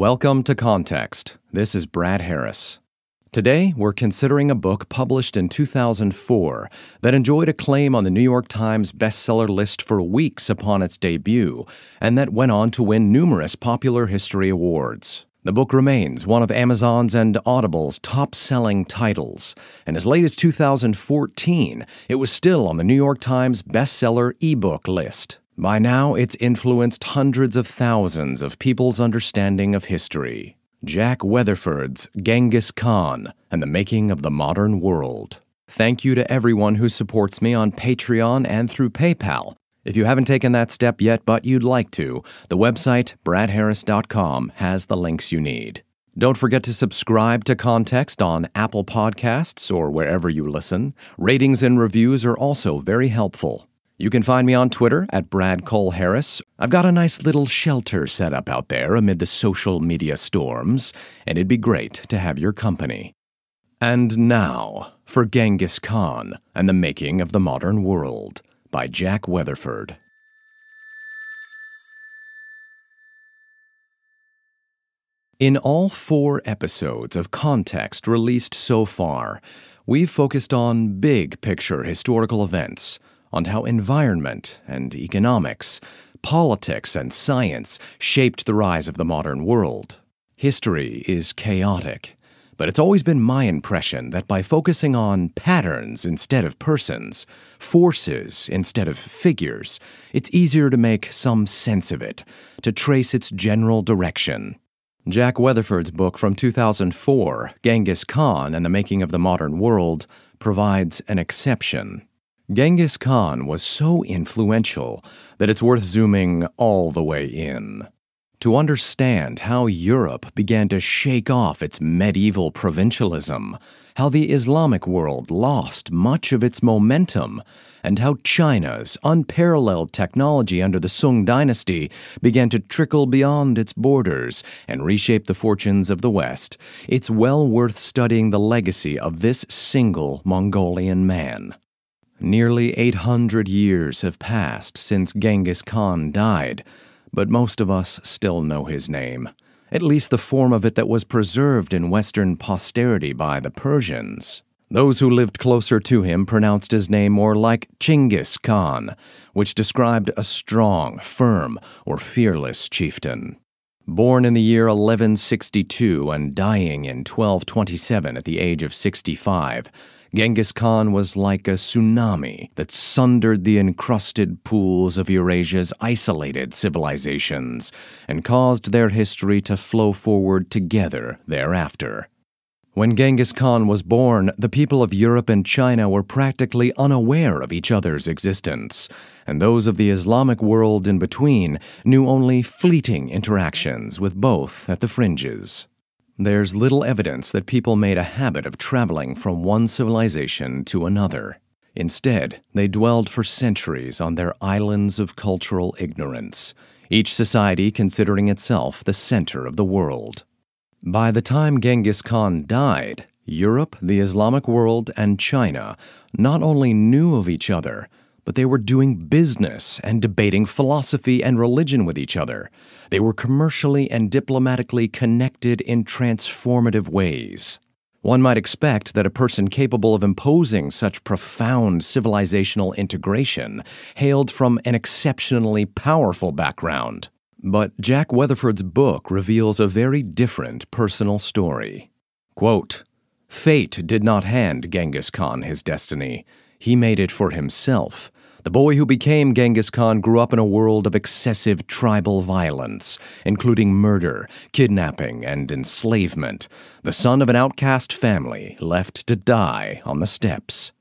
Welcome to Context. This is Brad Harris. Today, we're considering a book published in 2004 that enjoyed acclaim on the New York Times bestseller list for weeks upon its debut, and that went on to win numerous popular history awards. The book remains one of Amazon's and Audible's top selling titles, and as late as 2014, it was still on the New York Times bestseller ebook list. By now, it's influenced hundreds of thousands of people's understanding of history. Jack Weatherford's Genghis Khan and the Making of the Modern World. Thank you to everyone who supports me on Patreon and through PayPal. If you haven't taken that step yet, but you'd like to, the website bradharris.com has the links you need. Don't forget to subscribe to Context on Apple Podcasts or wherever you listen. Ratings and reviews are also very helpful. You can find me on Twitter at Brad Cole Harris. I've got a nice little shelter set up out there amid the social media storms, and it'd be great to have your company. And now for Genghis Khan and the Making of the Modern World by Jack Weatherford. In all four episodes of Context released so far, we've focused on big picture historical events – on how environment and economics, politics and science shaped the rise of the modern world. History is chaotic, but it's always been my impression that by focusing on patterns instead of persons, forces instead of figures, it's easier to make some sense of it, to trace its general direction. Jack Weatherford's book from 2004, Genghis Khan and the Making of the Modern World, provides an exception. Genghis Khan was so influential that it's worth zooming all the way in. To understand how Europe began to shake off its medieval provincialism, how the Islamic world lost much of its momentum, and how China's unparalleled technology under the Sung dynasty began to trickle beyond its borders and reshape the fortunes of the West, it's well worth studying the legacy of this single Mongolian man. Nearly 800 years have passed since Genghis Khan died, but most of us still know his name, at least the form of it that was preserved in Western posterity by the Persians. Those who lived closer to him pronounced his name more like Chinggis Khan, which described a strong, firm, or fearless chieftain. Born in the year 1162 and dying in 1227 at the age of 65, Genghis Khan was like a tsunami that sundered the encrusted pools of Eurasia's isolated civilizations and caused their history to flow forward together thereafter. When Genghis Khan was born, the people of Europe and China were practically unaware of each other's existence, and those of the Islamic world in between knew only fleeting interactions with both at the fringes. There's little evidence that people made a habit of traveling from one civilization to another. Instead, they dwelled for centuries on their islands of cultural ignorance, each society considering itself the center of the world. By the time Genghis Khan died, Europe, the Islamic world, and China not only knew of each other, but they were doing business and debating philosophy and religion with each other. They were commercially and diplomatically connected in transformative ways. One might expect that a person capable of imposing such profound civilizational integration hailed from an exceptionally powerful background. But Jack Weatherford's book reveals a very different personal story. Quote, Fate did not hand Genghis Khan his destiny. He made it for himself the boy who became Genghis Khan grew up in a world of excessive tribal violence, including murder, kidnapping, and enslavement. The son of an outcast family left to die on the steppes.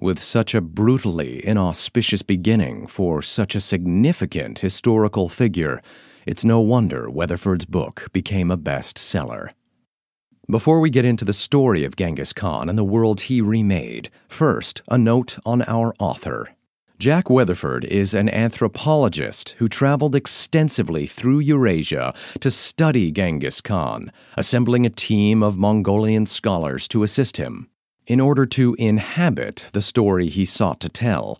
With such a brutally inauspicious beginning for such a significant historical figure, it's no wonder Weatherford's book became a bestseller. Before we get into the story of Genghis Khan and the world he remade, first, a note on our author. Jack Weatherford is an anthropologist who traveled extensively through Eurasia to study Genghis Khan, assembling a team of Mongolian scholars to assist him. In order to inhabit the story he sought to tell,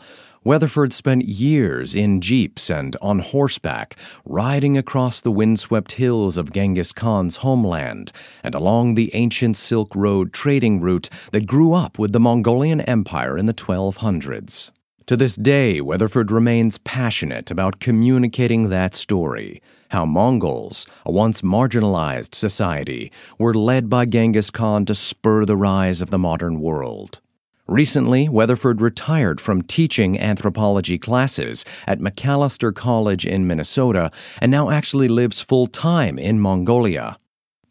Weatherford spent years in jeeps and on horseback, riding across the windswept hills of Genghis Khan's homeland and along the ancient Silk Road trading route that grew up with the Mongolian Empire in the 1200s. To this day, Weatherford remains passionate about communicating that story how Mongols, a once marginalized society, were led by Genghis Khan to spur the rise of the modern world. Recently, Weatherford retired from teaching anthropology classes at McAllister College in Minnesota and now actually lives full time in Mongolia.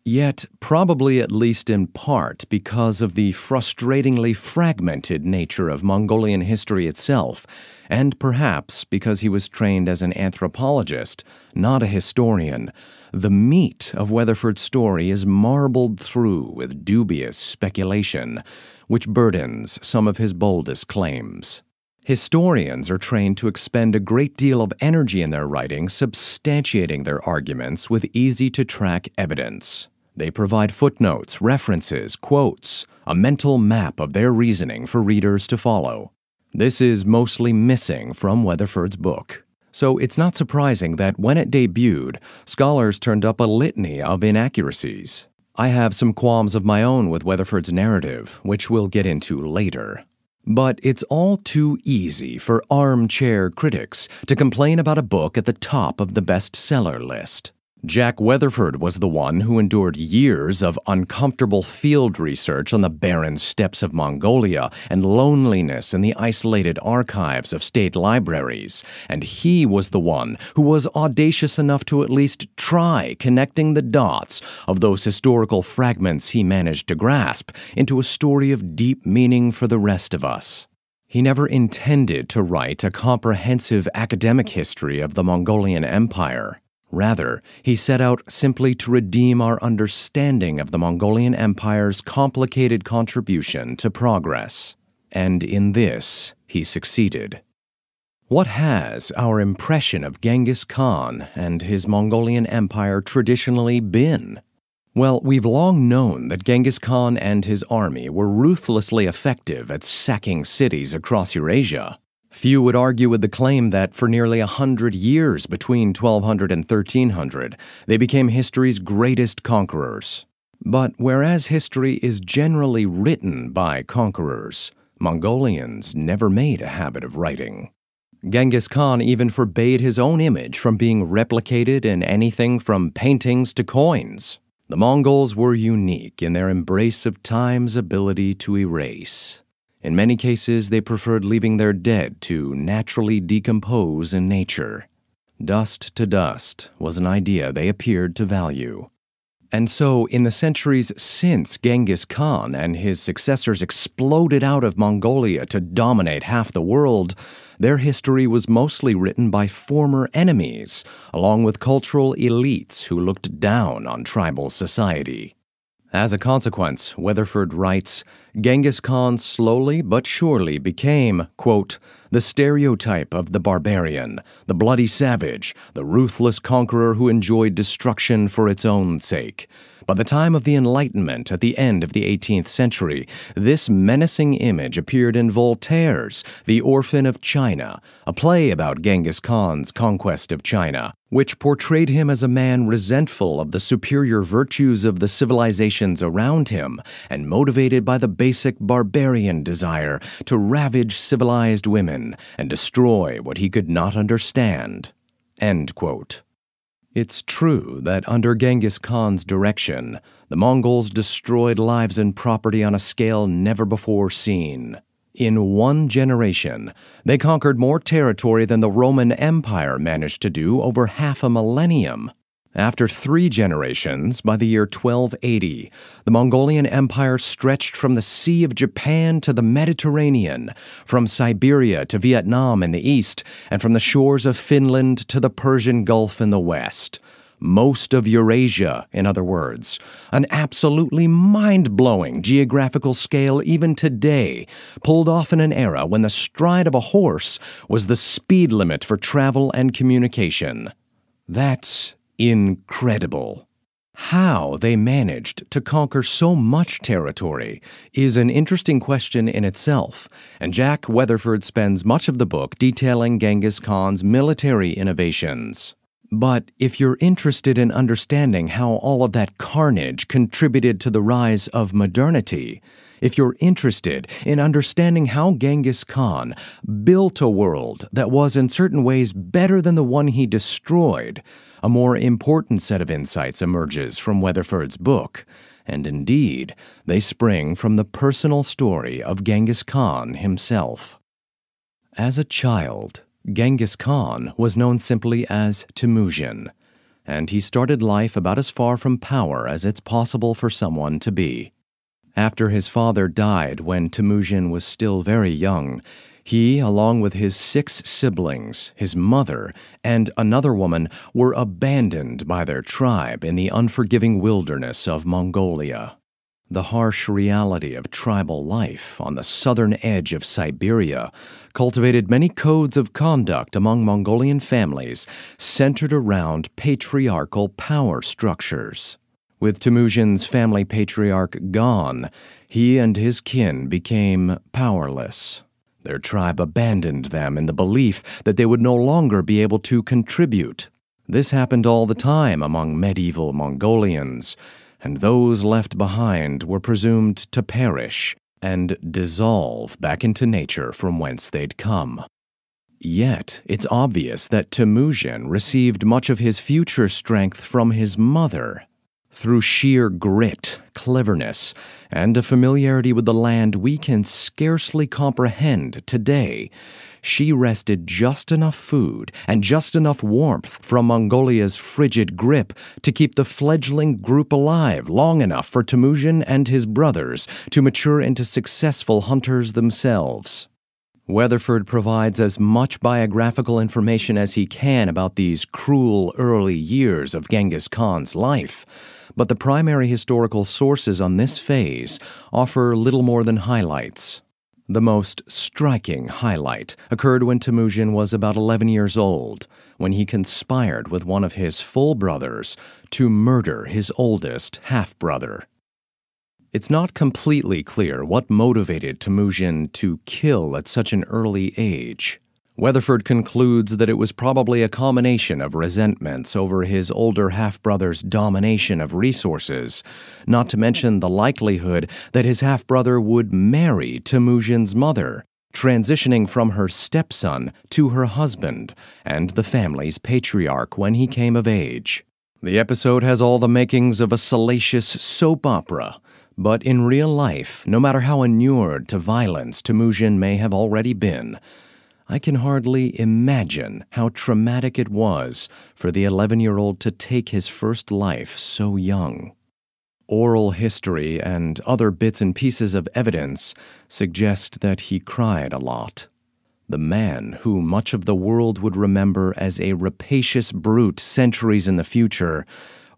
Yet, probably at least in part because of the frustratingly fragmented nature of Mongolian history itself, and perhaps because he was trained as an anthropologist, not a historian, the meat of Weatherford's story is marbled through with dubious speculation, which burdens some of his boldest claims. Historians are trained to expend a great deal of energy in their writing, substantiating their arguments with easy to track evidence. They provide footnotes, references, quotes, a mental map of their reasoning for readers to follow. This is mostly missing from Weatherford's book. So it's not surprising that when it debuted, scholars turned up a litany of inaccuracies. I have some qualms of my own with Weatherford's narrative, which we'll get into later. But it's all too easy for armchair critics to complain about a book at the top of the bestseller list. Jack Weatherford was the one who endured years of uncomfortable field research on the barren steppes of Mongolia and loneliness in the isolated archives of state libraries. And he was the one who was audacious enough to at least try connecting the dots of those historical fragments he managed to grasp into a story of deep meaning for the rest of us. He never intended to write a comprehensive academic history of the Mongolian Empire. Rather, he set out simply to redeem our understanding of the Mongolian Empire's complicated contribution to progress. And in this, he succeeded. What has our impression of Genghis Khan and his Mongolian Empire traditionally been? Well, we've long known that Genghis Khan and his army were ruthlessly effective at sacking cities across Eurasia. Few would argue with the claim that for nearly a hundred years between 1200 and 1300, they became history's greatest conquerors. But whereas history is generally written by conquerors, Mongolians never made a habit of writing. Genghis Khan even forbade his own image from being replicated in anything from paintings to coins. The Mongols were unique in their embrace of time's ability to erase. In many cases, they preferred leaving their dead to naturally decompose in nature. Dust to dust was an idea they appeared to value. And so, in the centuries since Genghis Khan and his successors exploded out of Mongolia to dominate half the world, their history was mostly written by former enemies, along with cultural elites who looked down on tribal society. As a consequence, Weatherford writes Genghis Khan slowly but surely became, quote, the stereotype of the barbarian, the bloody savage, the ruthless conqueror who enjoyed destruction for its own sake, by the time of the Enlightenment at the end of the 18th century, this menacing image appeared in Voltaire's The Orphan of China, a play about Genghis Khan's conquest of China, which portrayed him as a man resentful of the superior virtues of the civilizations around him and motivated by the basic barbarian desire to ravage civilized women and destroy what he could not understand. End quote. It's true that under Genghis Khan's direction, the Mongols destroyed lives and property on a scale never before seen. In one generation, they conquered more territory than the Roman Empire managed to do over half a millennium. After three generations, by the year 1280, the Mongolian Empire stretched from the Sea of Japan to the Mediterranean, from Siberia to Vietnam in the east, and from the shores of Finland to the Persian Gulf in the west. Most of Eurasia, in other words, an absolutely mind blowing geographical scale even today, pulled off in an era when the stride of a horse was the speed limit for travel and communication. That's incredible. How they managed to conquer so much territory is an interesting question in itself, and Jack Weatherford spends much of the book detailing Genghis Khan's military innovations. But if you're interested in understanding how all of that carnage contributed to the rise of modernity, if you're interested in understanding how Genghis Khan built a world that was in certain ways better than the one he destroyed, a more important set of insights emerges from Weatherford's book, and indeed, they spring from the personal story of Genghis Khan himself. As a child, Genghis Khan was known simply as Temujin, and he started life about as far from power as it's possible for someone to be. After his father died when Temujin was still very young, he, along with his six siblings, his mother, and another woman, were abandoned by their tribe in the unforgiving wilderness of Mongolia. The harsh reality of tribal life on the southern edge of Siberia cultivated many codes of conduct among Mongolian families centered around patriarchal power structures. With Temujin's family patriarch gone, he and his kin became powerless. Their tribe abandoned them in the belief that they would no longer be able to contribute. This happened all the time among medieval Mongolians, and those left behind were presumed to perish and dissolve back into nature from whence they'd come. Yet, it's obvious that Temujin received much of his future strength from his mother. Through sheer grit cleverness and a familiarity with the land we can scarcely comprehend today, she wrested just enough food and just enough warmth from Mongolia's frigid grip to keep the fledgling group alive long enough for Temujin and his brothers to mature into successful hunters themselves. Weatherford provides as much biographical information as he can about these cruel early years of Genghis Khan's life but the primary historical sources on this phase offer little more than highlights. The most striking highlight occurred when Temujin was about 11 years old, when he conspired with one of his full brothers to murder his oldest half brother. It's not completely clear what motivated Temujin to kill at such an early age. Weatherford concludes that it was probably a combination of resentments over his older half brother's domination of resources, not to mention the likelihood that his half brother would marry Temujin's mother, transitioning from her stepson to her husband and the family's patriarch when he came of age. The episode has all the makings of a salacious soap opera. But in real life, no matter how inured to violence Temujin may have already been, I can hardly imagine how traumatic it was for the 11 year old to take his first life so young. Oral history and other bits and pieces of evidence suggest that he cried a lot. The man who much of the world would remember as a rapacious brute centuries in the future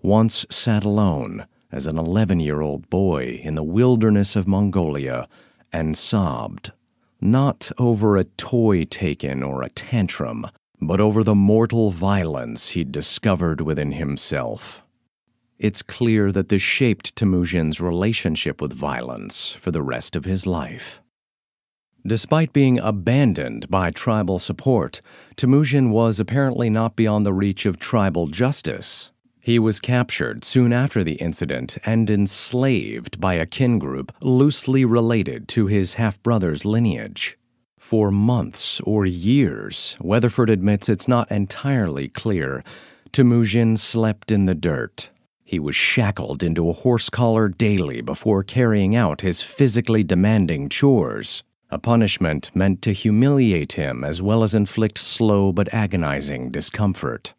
once sat alone as an 11 year old boy in the wilderness of Mongolia and sobbed not over a toy taken or a tantrum, but over the mortal violence he'd discovered within himself. It's clear that this shaped Temujin's relationship with violence for the rest of his life. Despite being abandoned by tribal support, Temujin was apparently not beyond the reach of tribal justice. He was captured soon after the incident and enslaved by a kin group loosely related to his half brother's lineage. For months or years, Weatherford admits it's not entirely clear, Temujin slept in the dirt. He was shackled into a horse collar daily before carrying out his physically demanding chores, a punishment meant to humiliate him as well as inflict slow but agonizing discomfort.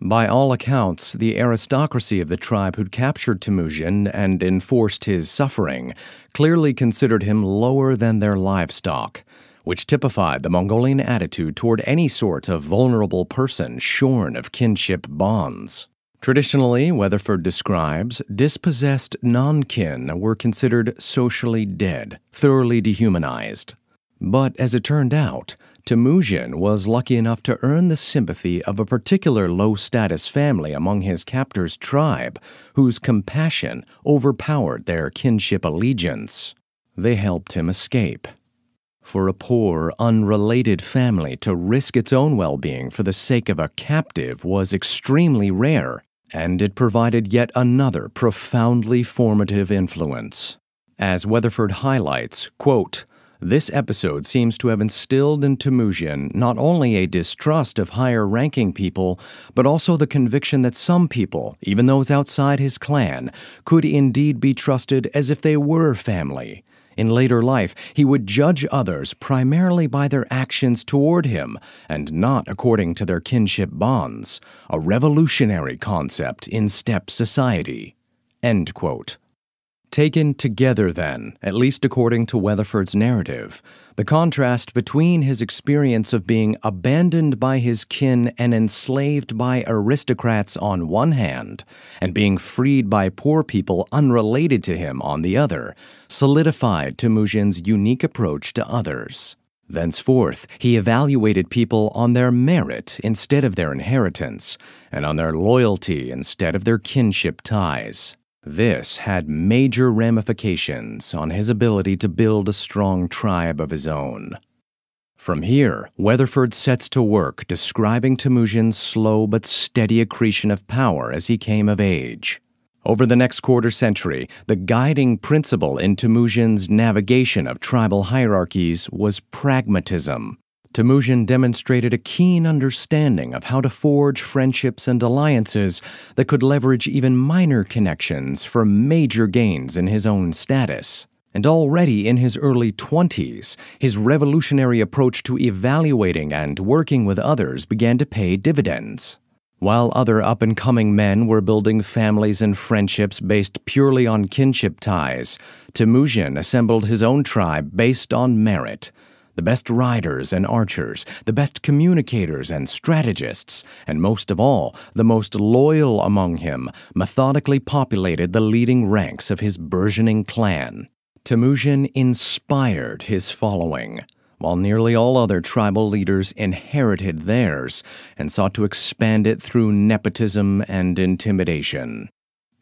By all accounts, the aristocracy of the tribe who'd captured Temujin and enforced his suffering clearly considered him lower than their livestock, which typified the Mongolian attitude toward any sort of vulnerable person shorn of kinship bonds. Traditionally, Weatherford describes, dispossessed non kin were considered socially dead, thoroughly dehumanized. But as it turned out, Temujin was lucky enough to earn the sympathy of a particular low status family among his captor's tribe, whose compassion overpowered their kinship allegiance. They helped him escape. For a poor, unrelated family to risk its own well being for the sake of a captive was extremely rare, and it provided yet another profoundly formative influence. As Weatherford highlights, quote, this episode seems to have instilled in Temujin not only a distrust of higher ranking people, but also the conviction that some people, even those outside his clan, could indeed be trusted as if they were family. In later life, he would judge others primarily by their actions toward him and not according to their kinship bonds, a revolutionary concept in step society. End quote. Taken together, then, at least according to Weatherford's narrative, the contrast between his experience of being abandoned by his kin and enslaved by aristocrats on one hand, and being freed by poor people unrelated to him on the other, solidified Temujin's unique approach to others. Thenceforth, he evaluated people on their merit instead of their inheritance, and on their loyalty instead of their kinship ties. This had major ramifications on his ability to build a strong tribe of his own. From here, Weatherford sets to work describing Temujin's slow but steady accretion of power as he came of age. Over the next quarter century, the guiding principle in Temujin's navigation of tribal hierarchies was pragmatism, Temujin demonstrated a keen understanding of how to forge friendships and alliances that could leverage even minor connections for major gains in his own status. And already in his early 20s, his revolutionary approach to evaluating and working with others began to pay dividends. While other up and coming men were building families and friendships based purely on kinship ties, Temujin assembled his own tribe based on merit the best riders and archers, the best communicators and strategists, and most of all, the most loyal among him, methodically populated the leading ranks of his burgeoning clan. Temujin inspired his following, while nearly all other tribal leaders inherited theirs and sought to expand it through nepotism and intimidation.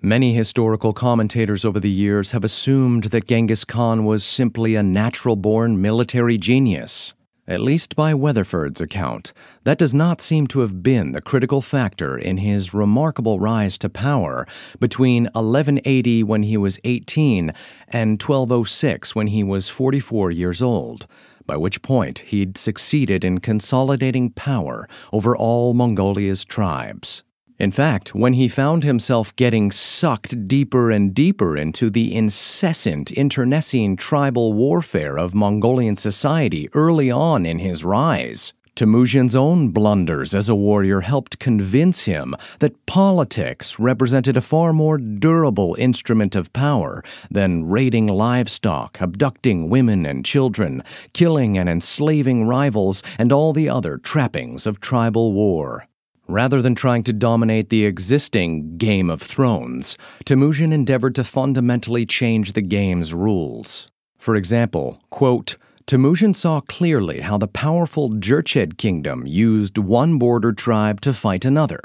Many historical commentators over the years have assumed that Genghis Khan was simply a natural born military genius. At least by Weatherford's account, that does not seem to have been the critical factor in his remarkable rise to power between 1180 when he was 18 and 1206 when he was 44 years old, by which point he'd succeeded in consolidating power over all Mongolia's tribes. In fact, when he found himself getting sucked deeper and deeper into the incessant internecine tribal warfare of Mongolian society early on in his rise, Temujin's own blunders as a warrior helped convince him that politics represented a far more durable instrument of power than raiding livestock, abducting women and children, killing and enslaving rivals, and all the other trappings of tribal war. Rather than trying to dominate the existing Game of Thrones, Temujin endeavored to fundamentally change the game's rules. For example, quote, Temujin saw clearly how the powerful Jurchid kingdom used one border tribe to fight another.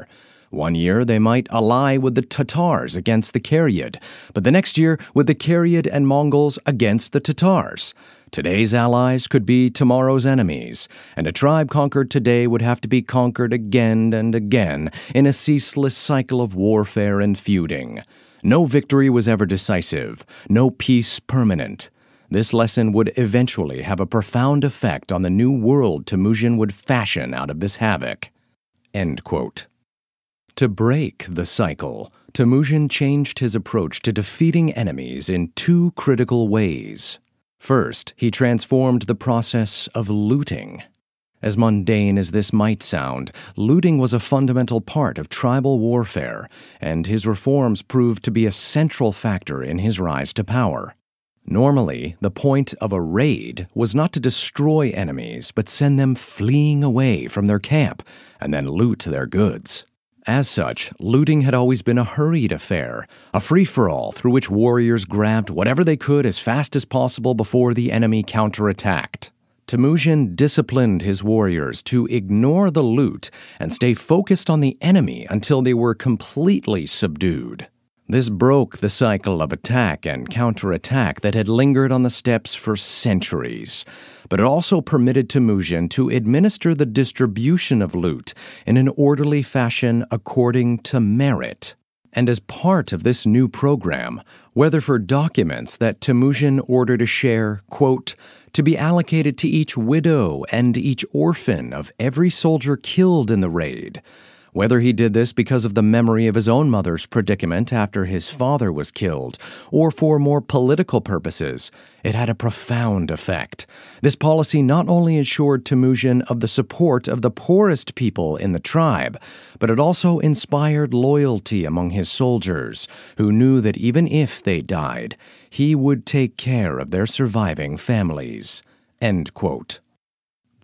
One year they might ally with the Tatars against the Karyid, but the next year with the Karyid and Mongols against the Tatars. Today's allies could be tomorrow's enemies, and a tribe conquered today would have to be conquered again and again in a ceaseless cycle of warfare and feuding. No victory was ever decisive, no peace permanent. This lesson would eventually have a profound effect on the new world Temujin would fashion out of this havoc. To break the cycle, Temujin changed his approach to defeating enemies in two critical ways. First, he transformed the process of looting. As mundane as this might sound, looting was a fundamental part of tribal warfare, and his reforms proved to be a central factor in his rise to power. Normally, the point of a raid was not to destroy enemies, but send them fleeing away from their camp and then loot their goods. As such, looting had always been a hurried affair, a free for all through which warriors grabbed whatever they could as fast as possible before the enemy counterattacked. Temujin disciplined his warriors to ignore the loot and stay focused on the enemy until they were completely subdued. This broke the cycle of attack and counterattack that had lingered on the steppes for centuries, but it also permitted Temujin to administer the distribution of loot in an orderly fashion according to merit. And as part of this new program, Weatherford documents that Temujin ordered a share, quote, to be allocated to each widow and each orphan of every soldier killed in the raid whether he did this because of the memory of his own mother's predicament after his father was killed, or for more political purposes, it had a profound effect. This policy not only ensured Temujin of the support of the poorest people in the tribe, but it also inspired loyalty among his soldiers, who knew that even if they died, he would take care of their surviving families. End quote.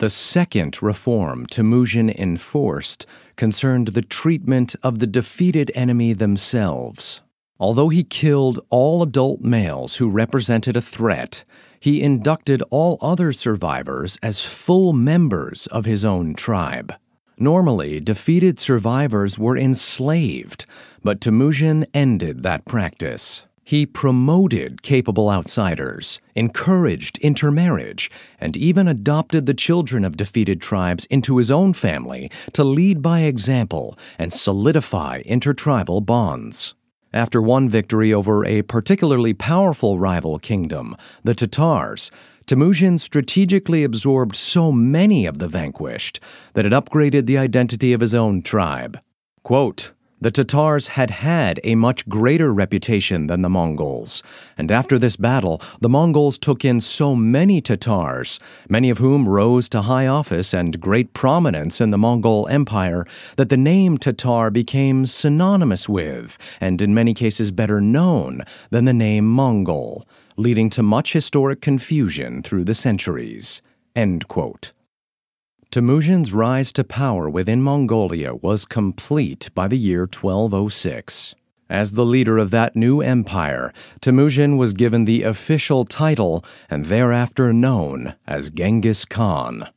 The second reform Temujin enforced concerned the treatment of the defeated enemy themselves. Although he killed all adult males who represented a threat, he inducted all other survivors as full members of his own tribe. Normally, defeated survivors were enslaved, but Temujin ended that practice. He promoted capable outsiders, encouraged intermarriage, and even adopted the children of defeated tribes into his own family to lead by example and solidify intertribal bonds. After one victory over a particularly powerful rival kingdom, the Tatars, Temujin strategically absorbed so many of the vanquished that it upgraded the identity of his own tribe. Quote, the Tatars had had a much greater reputation than the Mongols, and after this battle, the Mongols took in so many Tatars, many of whom rose to high office and great prominence in the Mongol Empire, that the name Tatar became synonymous with, and in many cases better known, than the name Mongol, leading to much historic confusion through the centuries. End quote. Temujin's rise to power within Mongolia was complete by the year 1206. As the leader of that new empire, Temujin was given the official title and thereafter known as Genghis Khan.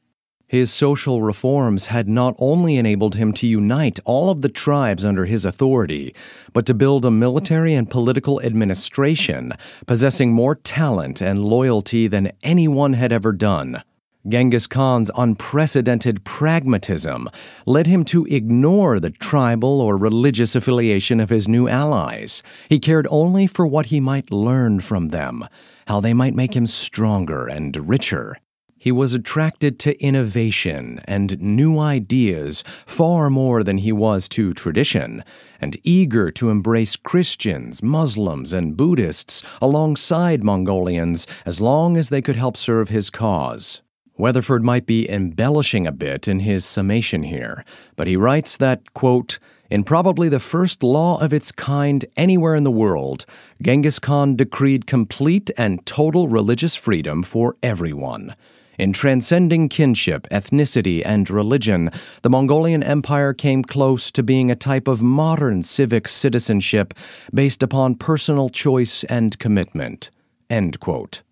His social reforms had not only enabled him to unite all of the tribes under his authority, but to build a military and political administration possessing more talent and loyalty than anyone had ever done. Genghis Khan's unprecedented pragmatism led him to ignore the tribal or religious affiliation of his new allies. He cared only for what he might learn from them, how they might make him stronger and richer. He was attracted to innovation and new ideas far more than he was to tradition, and eager to embrace Christians, Muslims, and Buddhists alongside Mongolians as long as they could help serve his cause. Weatherford might be embellishing a bit in his summation here, but he writes that, quote, in probably the first law of its kind anywhere in the world, Genghis Khan decreed complete and total religious freedom for everyone. In transcending kinship, ethnicity, and religion, the Mongolian Empire came close to being a type of modern civic citizenship based upon personal choice and commitment. End quote.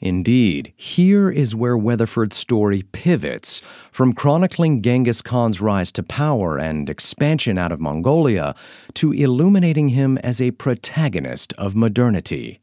Indeed, here is where Weatherford's story pivots from chronicling Genghis Khan's rise to power and expansion out of Mongolia to illuminating him as a protagonist of modernity.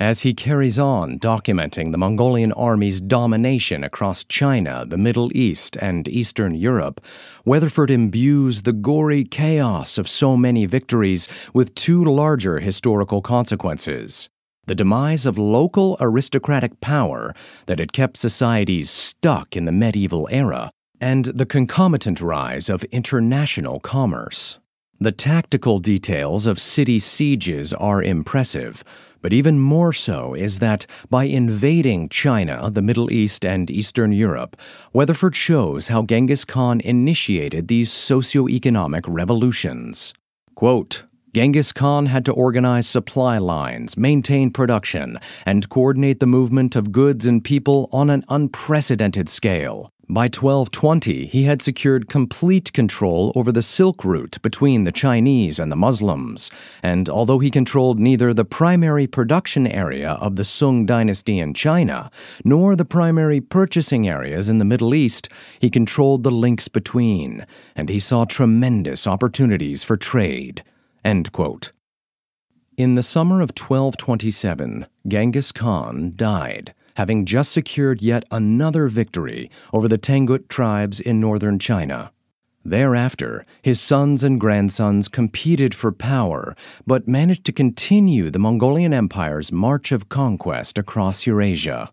As he carries on documenting the Mongolian army's domination across China, the Middle East, and Eastern Europe, Weatherford imbues the gory chaos of so many victories with two larger historical consequences the demise of local aristocratic power that had kept societies stuck in the medieval era, and the concomitant rise of international commerce. The tactical details of city sieges are impressive, but even more so is that by invading China, the Middle East, and Eastern Europe, Weatherford shows how Genghis Khan initiated these socio-economic revolutions. Quote, Genghis Khan had to organize supply lines, maintain production, and coordinate the movement of goods and people on an unprecedented scale. By 1220, he had secured complete control over the Silk Route between the Chinese and the Muslims, and although he controlled neither the primary production area of the Sung dynasty in China, nor the primary purchasing areas in the Middle East, he controlled the links between, and he saw tremendous opportunities for trade. In the summer of 1227, Genghis Khan died, having just secured yet another victory over the Tangut tribes in northern China. Thereafter, his sons and grandsons competed for power, but managed to continue the Mongolian Empire's march of conquest across Eurasia.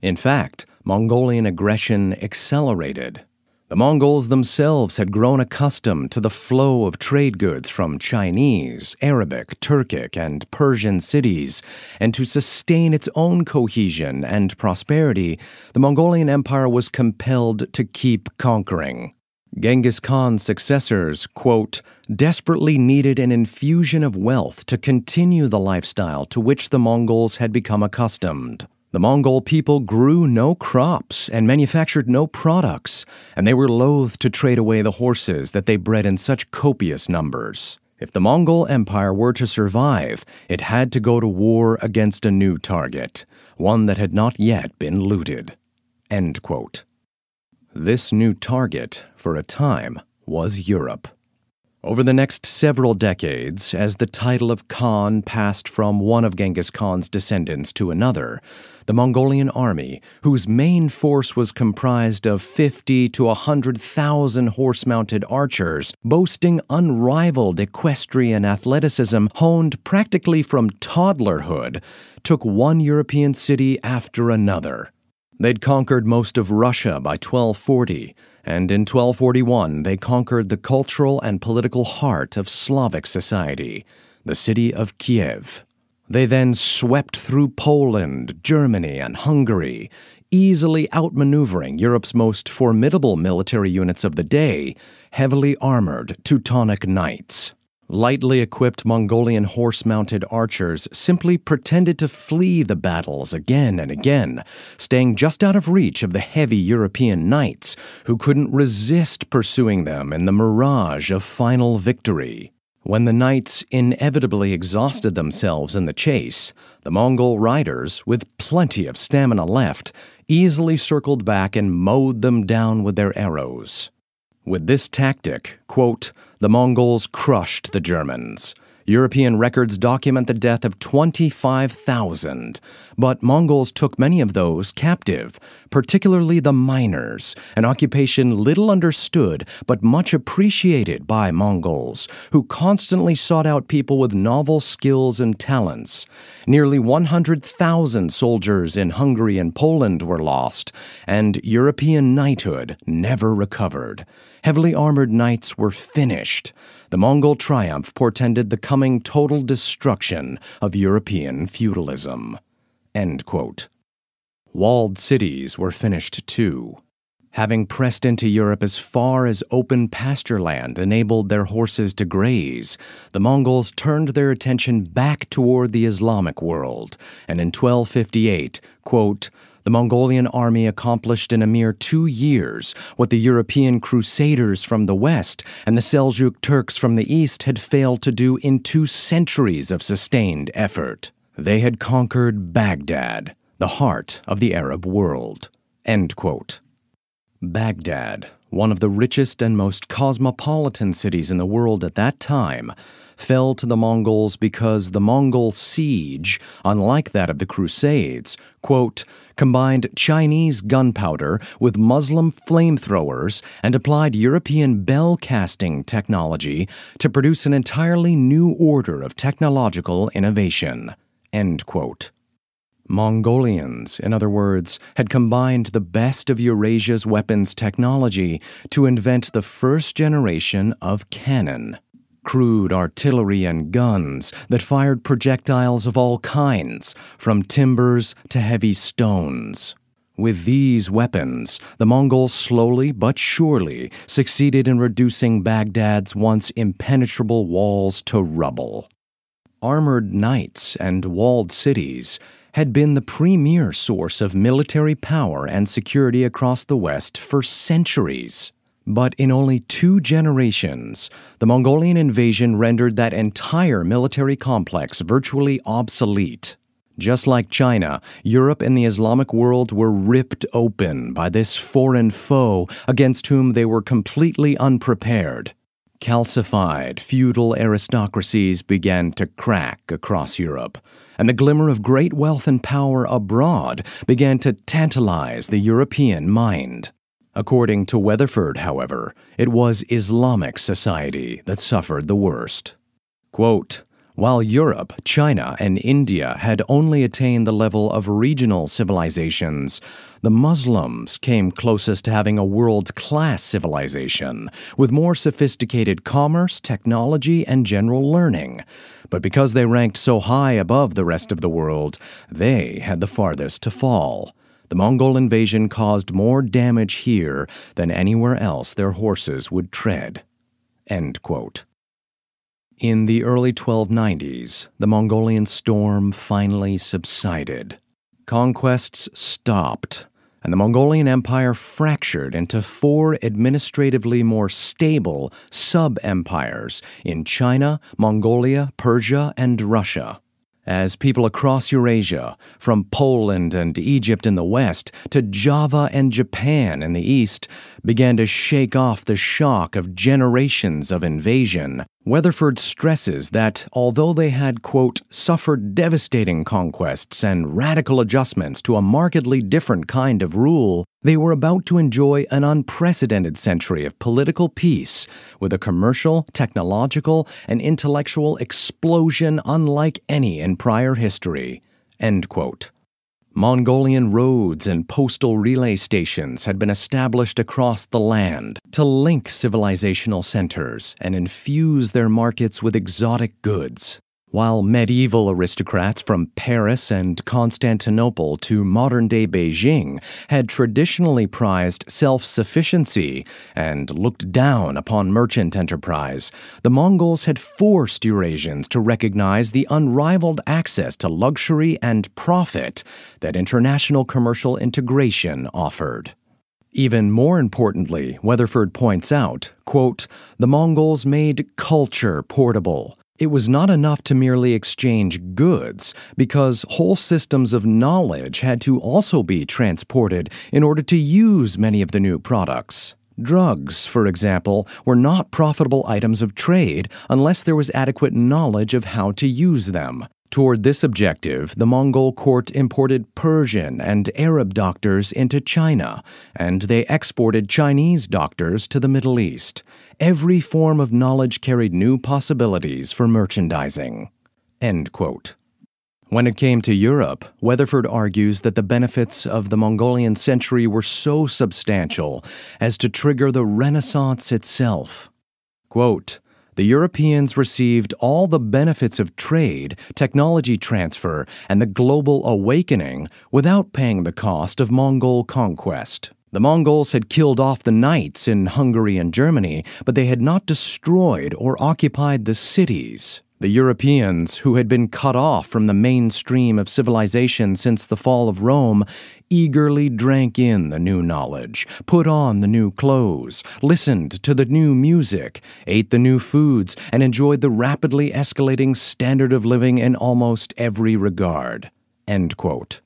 In fact, Mongolian aggression accelerated the Mongols themselves had grown accustomed to the flow of trade goods from Chinese, Arabic, Turkic, and Persian cities, and to sustain its own cohesion and prosperity, the Mongolian Empire was compelled to keep conquering. Genghis Khan's successors, quote, desperately needed an infusion of wealth to continue the lifestyle to which the Mongols had become accustomed. The Mongol people grew no crops and manufactured no products, and they were loath to trade away the horses that they bred in such copious numbers. If the Mongol Empire were to survive, it had to go to war against a new target, one that had not yet been looted. This new target, for a time, was Europe. Over the next several decades, as the title of Khan passed from one of Genghis Khan's descendants to another, the Mongolian army, whose main force was comprised of 50 to 100,000 horse-mounted archers, boasting unrivaled equestrian athleticism honed practically from toddlerhood, took one European city after another. They'd conquered most of Russia by 1240, and in 1241 they conquered the cultural and political heart of Slavic society, the city of Kiev. They then swept through Poland, Germany, and Hungary, easily outmaneuvering Europe's most formidable military units of the day, heavily armored Teutonic knights. Lightly equipped Mongolian horse mounted archers simply pretended to flee the battles again and again, staying just out of reach of the heavy European knights who couldn't resist pursuing them in the mirage of final victory. When the knights inevitably exhausted themselves in the chase, the Mongol riders, with plenty of stamina left, easily circled back and mowed them down with their arrows. With this tactic, quote, the Mongols crushed the Germans. European records document the death of 25,000, but Mongols took many of those captive, particularly the miners, an occupation little understood but much appreciated by Mongols, who constantly sought out people with novel skills and talents. Nearly 100,000 soldiers in Hungary and Poland were lost, and European knighthood never recovered. Heavily armored knights were finished. The Mongol triumph portended the coming total destruction of European feudalism. Walled cities were finished too. Having pressed into Europe as far as open pasture land enabled their horses to graze, the Mongols turned their attention back toward the Islamic world, and in 1258, quote, the Mongolian army accomplished in a mere two years what the European crusaders from the west and the Seljuk Turks from the east had failed to do in two centuries of sustained effort. They had conquered Baghdad, the heart of the Arab world. Baghdad, one of the richest and most cosmopolitan cities in the world at that time, fell to the Mongols because the Mongol siege, unlike that of the Crusades, quote, combined Chinese gunpowder with Muslim flamethrowers and applied European bell casting technology to produce an entirely new order of technological innovation. End quote. Mongolians, in other words, had combined the best of Eurasia's weapons technology to invent the first generation of cannon crude artillery and guns that fired projectiles of all kinds, from timbers to heavy stones. With these weapons, the Mongols slowly but surely succeeded in reducing Baghdad's once impenetrable walls to rubble. Armored knights and walled cities had been the premier source of military power and security across the West for centuries. But in only two generations, the Mongolian invasion rendered that entire military complex virtually obsolete. Just like China, Europe and the Islamic world were ripped open by this foreign foe against whom they were completely unprepared. Calcified, feudal aristocracies began to crack across Europe, and the glimmer of great wealth and power abroad began to tantalize the European mind. According to Weatherford, however, it was Islamic society that suffered the worst. Quote, while Europe, China, and India had only attained the level of regional civilizations, the Muslims came closest to having a world class civilization with more sophisticated commerce, technology, and general learning. But because they ranked so high above the rest of the world, they had the farthest to fall. The Mongol invasion caused more damage here than anywhere else their horses would tread. In the early 1290s, the Mongolian storm finally subsided. Conquests stopped, and the Mongolian Empire fractured into four administratively more stable sub empires in China, Mongolia, Persia, and Russia as people across Eurasia, from Poland and Egypt in the west to Java and Japan in the east, began to shake off the shock of generations of invasion Weatherford stresses that although they had, quote, suffered devastating conquests and radical adjustments to a markedly different kind of rule, they were about to enjoy an unprecedented century of political peace with a commercial, technological, and intellectual explosion unlike any in prior history, end quote. Mongolian roads and postal relay stations had been established across the land to link civilizational centers and infuse their markets with exotic goods. While medieval aristocrats from Paris and Constantinople to modern day Beijing had traditionally prized self sufficiency and looked down upon merchant enterprise, the Mongols had forced Eurasians to recognize the unrivaled access to luxury and profit that international commercial integration offered. Even more importantly, Weatherford points out, quote, the Mongols made culture portable. It was not enough to merely exchange goods, because whole systems of knowledge had to also be transported in order to use many of the new products. Drugs, for example, were not profitable items of trade unless there was adequate knowledge of how to use them. Toward this objective, the Mongol court imported Persian and Arab doctors into China, and they exported Chinese doctors to the Middle East every form of knowledge carried new possibilities for merchandising. End quote. When it came to Europe, Weatherford argues that the benefits of the Mongolian century were so substantial as to trigger the Renaissance itself. Quote, the Europeans received all the benefits of trade, technology transfer, and the global awakening without paying the cost of Mongol conquest. The Mongols had killed off the knights in Hungary and Germany, but they had not destroyed or occupied the cities. The Europeans, who had been cut off from the mainstream of civilization since the fall of Rome, eagerly drank in the new knowledge, put on the new clothes, listened to the new music, ate the new foods, and enjoyed the rapidly escalating standard of living in almost every regard. End quote.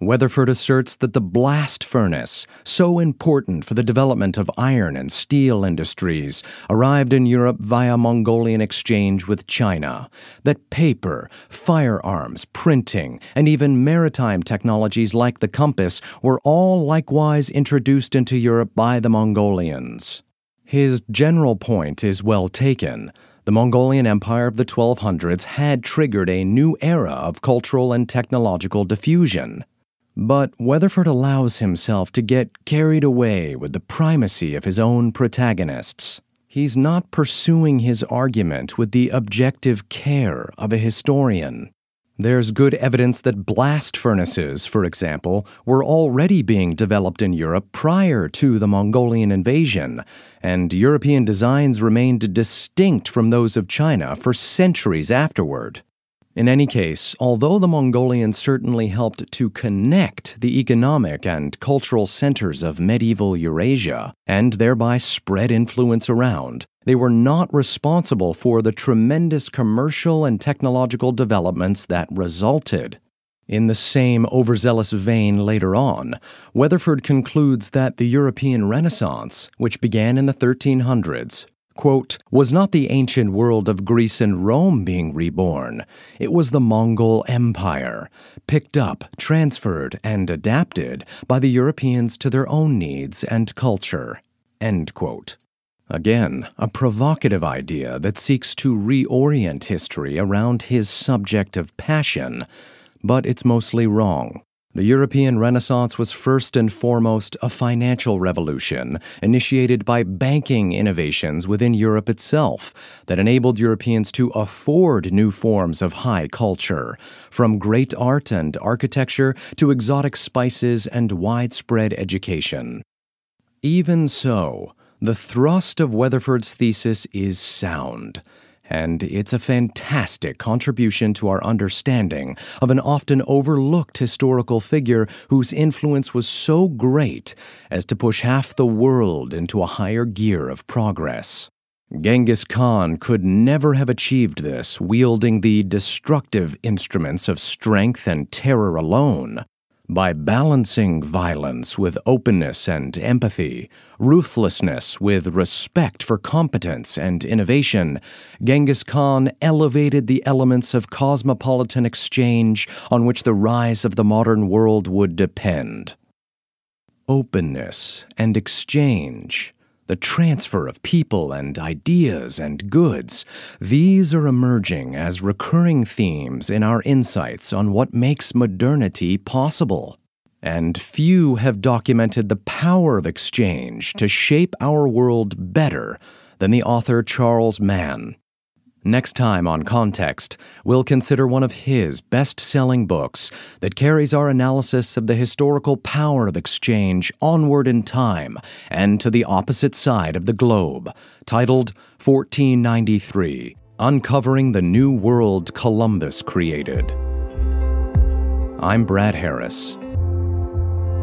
Weatherford asserts that the blast furnace, so important for the development of iron and steel industries, arrived in Europe via Mongolian exchange with China, that paper, firearms, printing, and even maritime technologies like the compass were all likewise introduced into Europe by the Mongolians. His general point is well taken. The Mongolian Empire of the 1200s had triggered a new era of cultural and technological diffusion. But Weatherford allows himself to get carried away with the primacy of his own protagonists. He's not pursuing his argument with the objective care of a historian. There's good evidence that blast furnaces, for example, were already being developed in Europe prior to the Mongolian invasion, and European designs remained distinct from those of China for centuries afterward. In any case, although the Mongolians certainly helped to connect the economic and cultural centers of medieval Eurasia and thereby spread influence around, they were not responsible for the tremendous commercial and technological developments that resulted. In the same overzealous vein later on, Weatherford concludes that the European Renaissance, which began in the 1300s, quote, was not the ancient world of Greece and Rome being reborn. It was the Mongol Empire, picked up, transferred, and adapted by the Europeans to their own needs and culture, end quote. Again, a provocative idea that seeks to reorient history around his subject of passion, but it's mostly wrong. The European Renaissance was first and foremost a financial revolution initiated by banking innovations within Europe itself that enabled Europeans to afford new forms of high culture, from great art and architecture to exotic spices and widespread education. Even so, the thrust of Weatherford's thesis is sound and it's a fantastic contribution to our understanding of an often overlooked historical figure whose influence was so great as to push half the world into a higher gear of progress. Genghis Khan could never have achieved this wielding the destructive instruments of strength and terror alone, by balancing violence with openness and empathy, ruthlessness with respect for competence and innovation, Genghis Khan elevated the elements of cosmopolitan exchange on which the rise of the modern world would depend. Openness and exchange the transfer of people and ideas and goods, these are emerging as recurring themes in our insights on what makes modernity possible. And few have documented the power of exchange to shape our world better than the author Charles Mann. Next time on Context, we'll consider one of his best selling books that carries our analysis of the historical power of exchange onward in time and to the opposite side of the globe, titled 1493 Uncovering the New World Columbus Created. I'm Brad Harris.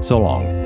So long.